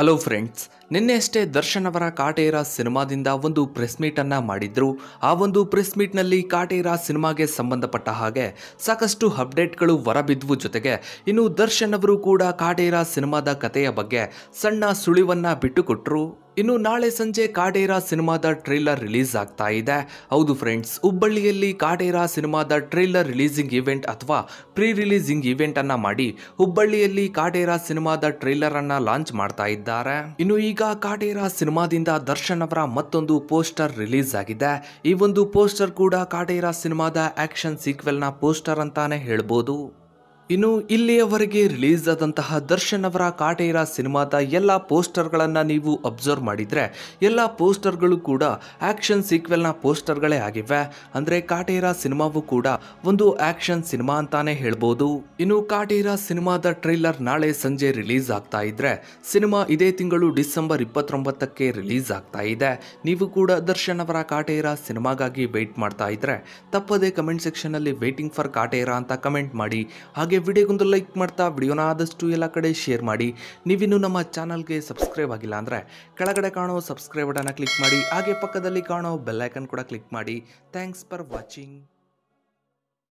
hello friends ನಿನ್ನೆಯಷ್ಟೇ ದರ್ಶನ್ ಅವರ ಕಾಟೇರ ಸಿನಿಮಾದಿಂದ ಒಂದು ಪ್ರೆಸ್ ಮೀಟನ್ನು ಮಾಡಿದ್ರು ಆ ಒಂದು ಪ್ರೆಸ್ ಮೀಟ್ನಲ್ಲಿ ಕಾಟೇರ ಸಿನಿಮಾಗೆ ಸಂಬಂಧಪಟ್ಟ ಹಾಗೆ ಸಾಕಷ್ಟು ಅಪ್ಡೇಟ್ಗಳು ಹೊರಬಿದ್ವು ಜೊತೆಗೆ ಇನ್ನು ದರ್ಶನ್ ಅವರು ಕೂಡ ಕಾಟೇರ ಸಿನಿಮಾದ ಕಥೆಯ ಬಗ್ಗೆ ಸಣ್ಣ ಸುಳಿವನ್ನು ಬಿಟ್ಟುಕೊಟ್ರು ಇನ್ನು ನಾಳೆ ಸಂಜೆ ಕಾಡೇರ ಸಿನಿಮಾದ ಟ್ರೇಲರ್ ರಿಲೀಸ್ ಆಗ್ತಾ ಇದೆ ಹೌದು ಫ್ರೆಂಡ್ಸ್ ಹುಬ್ಬಳ್ಳಿಯಲ್ಲಿ ಕಾಡೇರ ಸಿನಿಮಾದ ಟ್ರೇಲರ್ ರಿಲೀಸಿಂಗ್ ಇವೆಂಟ್ ಅಥವಾ ಪ್ರೀ ರಿಲೀಸಿಂಗ್ ಇವೆಂಟ್ ಅನ್ನ ಮಾಡಿ ಹುಬ್ಬಳ್ಳಿಯಲ್ಲಿ ಕಾಡೇರ ಸಿನಿಮಾದ ಟ್ರೇಲರ್ ಅನ್ನ ಲಾಂಚ್ ಮಾಡ್ತಾ ಇದ್ದಾರೆ ಇನ್ನು ಈಗ ಕಾಡೇರ ಸಿನಿಮಾದಿಂದ ದರ್ಶನ್ ಅವರ ಮತ್ತೊಂದು ಪೋಸ್ಟರ್ ರಿಲೀಸ್ ಆಗಿದೆ ಈ ಒಂದು ಪೋಸ್ಟರ್ ಕೂಡ ಕಾಡೇರ ಸಿನಿಮಾದ ಆಕ್ಷನ್ ಸೀಕ್ವೆಲ್ ನ ಪೋಸ್ಟರ್ ಅಂತಾನೆ ಹೇಳ್ಬೋದು ಇನ್ನು ಇಲ್ಲಿಯವರೆಗೆ ರಿಲೀಸ್ ಆದಂತಹ ದರ್ಶನ್ ಅವರ ಕಾಟೇರ ಸಿನಿಮಾದ ಎಲ್ಲ ಪೋಸ್ಟರ್ಗಳನ್ನು ನೀವು ಅಬ್ಸರ್ವ್ ಮಾಡಿದರೆ ಎಲ್ಲ ಪೋಸ್ಟರ್ಗಳು ಕೂಡ ಆ್ಯಕ್ಷನ್ ಸೀಕ್ವೆಲ್ನ ಪೋಸ್ಟರ್ಗಳೇ ಆಗಿವೆ ಅಂದರೆ ಕಾಟೇರ ಸಿನಿಮಾವು ಕೂಡ ಒಂದು ಆ್ಯಕ್ಷನ್ ಸಿನಿಮಾ ಅಂತಾನೆ ಹೇಳ್ಬೋದು ಇನ್ನು ಕಾಟೇರ ಸಿನಿಮಾದ ಟ್ರೈಲರ್ ನಾಳೆ ಸಂಜೆ ರಿಲೀಸ್ ಆಗ್ತಾ ಇದ್ರೆ ಸಿನಿಮಾ ಇದೇ ತಿಂಗಳು ಡಿಸೆಂಬರ್ ಇಪ್ಪತ್ತೊಂಬತ್ತಕ್ಕೆ ರಿಲೀಸ್ ಆಗ್ತಾ ಇದೆ ನೀವು ಕೂಡ ದರ್ಶನ್ ಅವರ ಕಾಟೇರ ಸಿನಿಮಾಗಾಗಿ ವೆಯ್ಟ್ ಮಾಡ್ತಾ ಇದ್ರೆ ತಪ್ಪದೇ ಕಮೆಂಟ್ ಅಲ್ಲಿ ವೇಟಿಂಗ್ ಫಾರ್ ಕಾಟೇರ ಅಂತ ಕಮೆಂಟ್ ಮಾಡಿ ಹಾಗೆ ವಿಡಿಯೋಗೊಂದು ಲೈಕ್ ಮಾಡ್ತಾ ವಿಡಿಯೋನ ಆದಷ್ಟು ಎಲ್ಲ ಕಡೆ ಶೇರ್ ಮಾಡಿ ನೀವಿನ್ನು ನಮ್ಮ ಚಾನಲ್ಗೆ ಸಬ್ಸ್ಕ್ರೈಬ್ ಆಗಿಲ್ಲ ಅಂದರೆ ಕೆಳಗಡೆ ಕಾಣೋ ಸಬ್ಸ್ಕ್ರೈಬ್ ಬಟನ್ನ ಕ್ಲಿಕ್ ಮಾಡಿ ಹಾಗೆ ಪಕ್ಕದಲ್ಲಿ ಕಾಣೋ ಬೆಲ್ಲೈಕನ್ ಕೂಡ ಕ್ಲಿಕ್ ಮಾಡಿ ಥ್ಯಾಂಕ್ಸ್ ಫಾರ್ ವಾಚಿಂಗ್